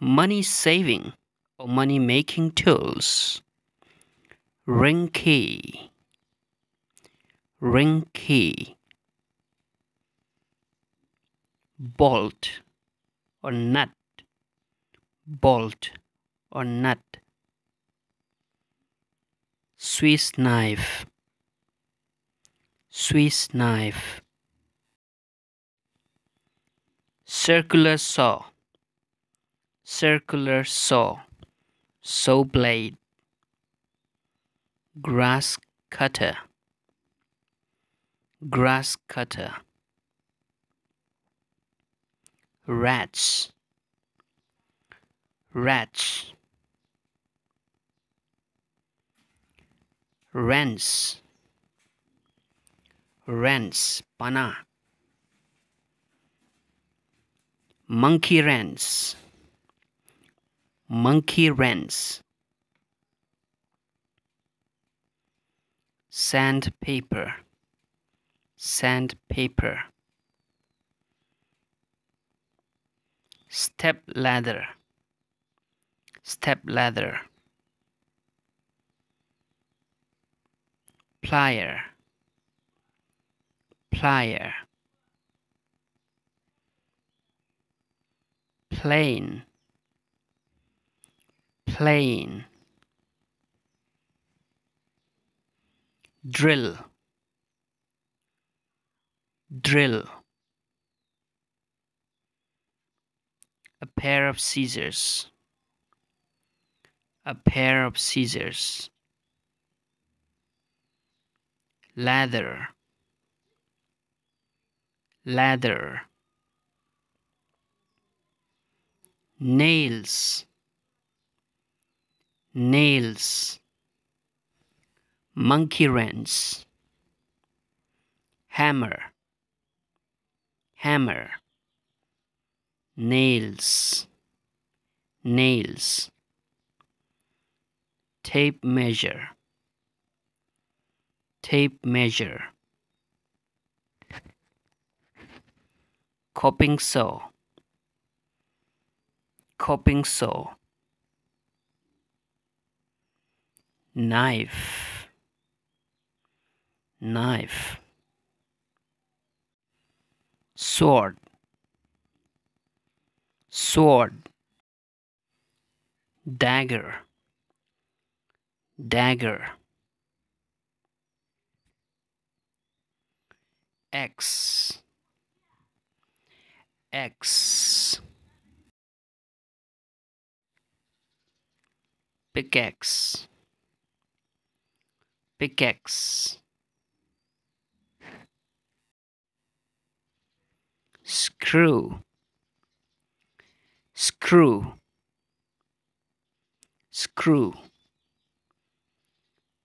money saving or money making tools. ring key, ring key, bolt or nut, bolt or nut, Swiss knife, Swiss knife, circular saw circular saw, saw blade, grass cutter, grass cutter, rats, rats, rents, rents, pana, monkey rents monkey wrens, sandpaper, sandpaper, step ladder, step ladder, plier, plier, plane plane drill drill a pair of scissors a pair of scissors lather lather nails nails, monkey wrench, hammer, hammer, nails, nails, tape measure, tape measure, coping saw, coping saw. knife knife sword sword dagger dagger x x pickaxe pickaxe screw screw screw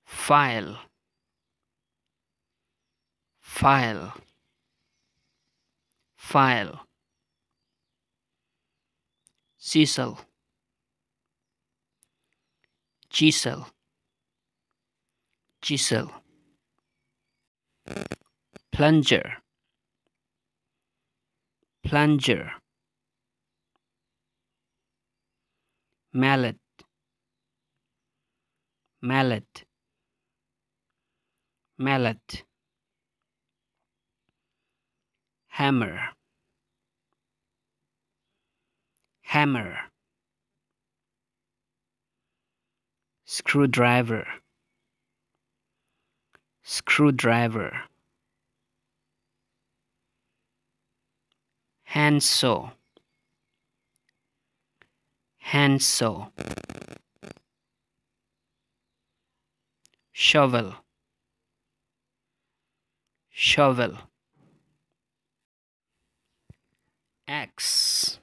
file file file chisel chisel chisel plunger plunger mallet mallet mallet hammer hammer screwdriver screwdriver handsaw handsaw shovel shovel axe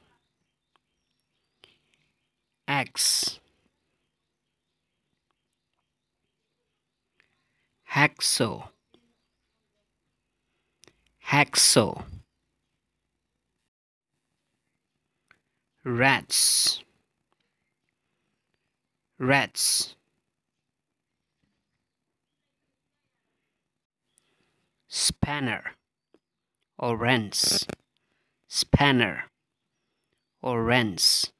axe hacksaw hacksaw rats rats spanner or rents spanner or rents